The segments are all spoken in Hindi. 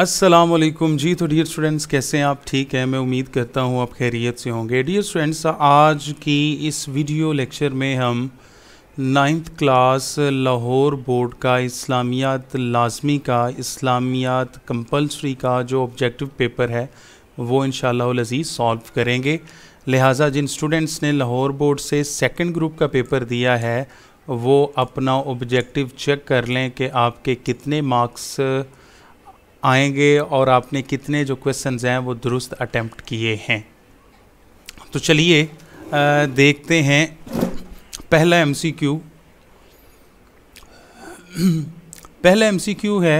अस्सलाम वालेकुम जी तो डियर स्टूडेंट्स कैसे हैं आप ठीक हैं मैं उम्मीद करता हूं आप खैरियत से होंगे डियर स्टूडेंट्स आज की इस वीडियो लेक्चर में हम नाइन्थ क्लास लाहौर बोर्ड का इस्लामियात लाजमी का इस्लामियात कंपलसरी का जो ऑब्जेक्टिव पेपर है वो इन शजीज़ सॉल्व करेंगे लिहाजा जिन स्टूडेंट्स ने लाहौर बोर्ड से सेकेंड ग्रुप का पेपर दिया है वो अपना ऑब्जेक्टिव चेक कर लें कि आपके कितने मार्क्स आएंगे और आपने कितने जो क्वेश्चन हैं वो दुरुस्त अटैम्प्ट किए हैं तो चलिए देखते हैं पहला एमसीक्यू पहला एमसीक्यू है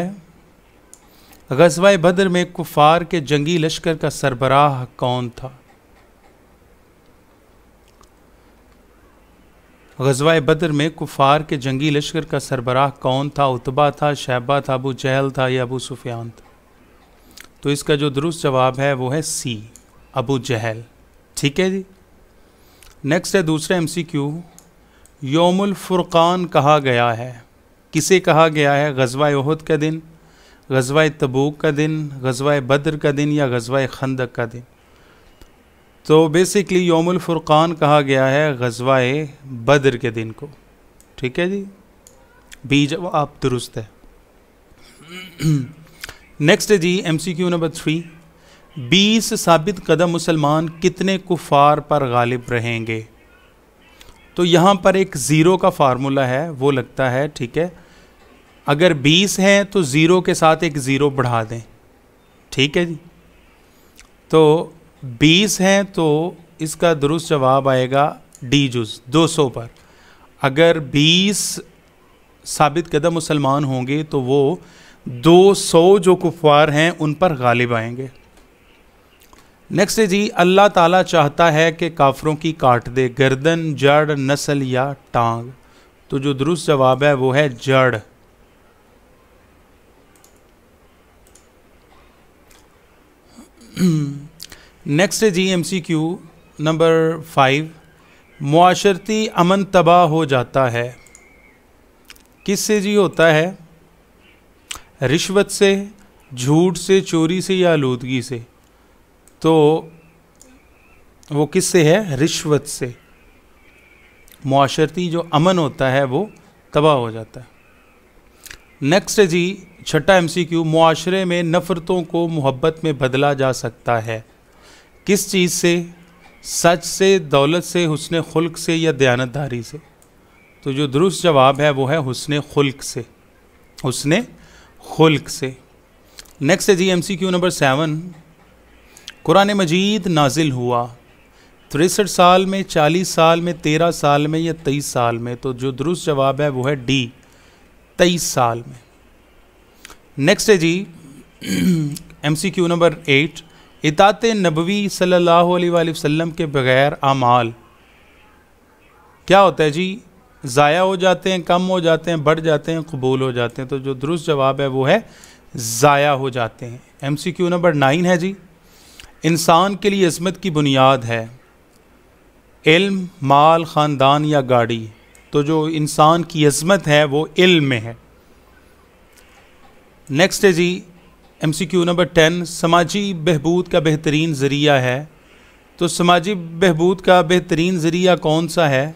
गजवा बद्र में कुफार के जंगी लश्कर का सरबराह कौन था गजवाए बद्र में कुफार के जंगी लश्कर का सरबराह कौन था उतबा था शहबा था अबू जहल था या अबू सुफियान था तो इसका जो दुरुस्त जवाब है वो है सी अबू जहल ठीक है जी नेक्स्ट है दूसरा एम सी क्यू योमुल फुरकान कहा गया है किसे कहा गया है गजवाए उहद का दिन गजवाए तबूक का दिन गजवाए बद्र का दिन या गजवाए खंदक का दिन तो बेसिकली योमुल फुरक़ान कहा गया है गजवाए बद्र के दिन को ठीक है जी बीज आप दुरुस्त है नेक्स्ट है जी M C Q number three बीस साबित कदम मुसलमान कितने कुफार पर गालिब रहेंगे तो यहाँ पर एक ज़ीरो का फार्मूला है वो लगता है ठीक है अगर बीस हैं तो ज़ीरो के साथ एक ज़ीरो बढ़ा दें ठीक है जी तो बीस हैं तो इसका दुरुस्त जवाब आएगा डी जुज दो सौ पर अगर बीस साबित कदम मुसलमान होंगे तो वो दो सौ जो कुफार हैं उन पर गालिब आएंगे नेक्स्ट है जी अल्लाह ताला चाहता है कि काफरों की काट दे गर्दन जड़ नस्ल या टांग तो जो दुरुस्त जवाब है वो है जड़ नेक्स्ट है जी M C Q number five माशरती अमन तबाह हो जाता है किस से जी होता है रिश्वत से झूठ से चोरी से या आलूदगी से तो वो किस से है रिश्वत से माशरती जो अमन होता है वो तबाह हो जाता है नेक्स्ट है जी छठा एम सी क्यू माशरे में नफ़रतों को मोहब्बत में बदला जा सकता है किस चीज़ से सच से दौलत से हुसन खुल्क से या दयानतदारी से तो जो दुरुस्त जवाब है वो है हुसन खुल्क से हुसन खुल्क से नेक्स्ट है जी M C Q number seven Quran Majeed नाजिल हुआ तिरसठ साल में चालीस साल में तेरह साल में या तेईस साल में तो जो दुरुस्त जवाब है वो है डी तेईस साल में नेक्स्ट है जी M C Q number eight इतात नबवी सल्लल्लाहु अलैहि वसल्लम के बग़ैर आमाल क्या होता है जी ज़ाया हो जाते हैं कम हो जाते हैं बढ़ जाते हैं कबूल हो जाते हैं तो जो दुरुस्त जवाब है वो है ज़ाया हो जाते हैं M C Q number nine है जी इंसान के लिए अजमत की बुनियाद है इल्म माल ख़ानदान या गाड़ी तो जो इंसान की अजमत है वो इल्म में है नेक्स्ट है जी M C Q number ten समाजी बहबूद का बेहतरीन ज़रिया है तो समाजी बहबूद का बेहतरीन ज़रिया कौन सा है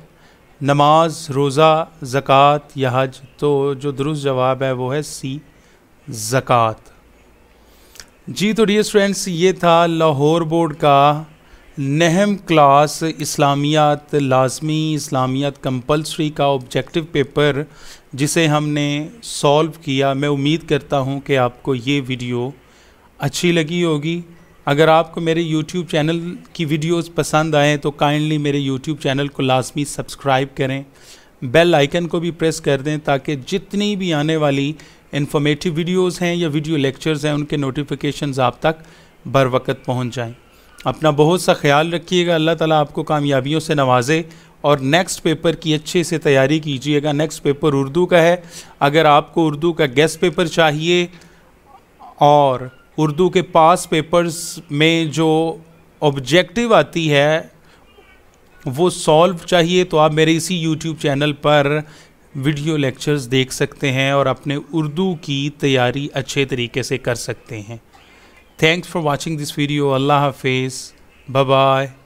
नमाज रोज़ा ज़क़़त या हज तो जो दुरुस्त जवाब है वो है सी ज़क़़त जी तो डियर स्टूडेंट्स ये था लाहौर बोर्ड का नहम क्लास इस्लामियात लाजमी इस्लामियात कंपलसरी का ऑब्जेक्टिव पेपर जिसे हमने सॉल्व किया मैं उम्मीद करता हूं कि आपको ये वीडियो अच्छी लगी होगी अगर आपको मेरे YouTube चैनल की वीडियोस पसंद आएँ तो काइंडली मेरे YouTube चैनल को लाजमी सब्सक्राइब करें बेल आइकन को भी प्रेस कर दें ताकि जितनी भी आने वाली इन्फॉर्मेटिव वीडियोस हैं या वीडियो लेक्चर्स हैं उनके नोटिफिकेशंस आप तक बर वक्त पहुँच जाएँ अपना बहुत सा ख्याल रखिएगा अल्लाह ताला आपको कामयाबियों से नवाजे और नेक्स्ट पेपर की अच्छे से तैयारी कीजिएगा नेक्स्ट पेपर उर्दू का है अगर आपको उर्दू का गेस्ट पेपर चाहिए और उर्दू के पास पेपर्स में जो ऑब्जेक्टिव आती है वो सॉल्व चाहिए तो आप मेरे इसी यूट्यूब चैनल पर वीडियो लेक्चर्स देख सकते हैं और अपने उर्दू की तैयारी अच्छे तरीके से कर सकते हैं Thanks for watching this video. Allah Hafiz. Bye-bye.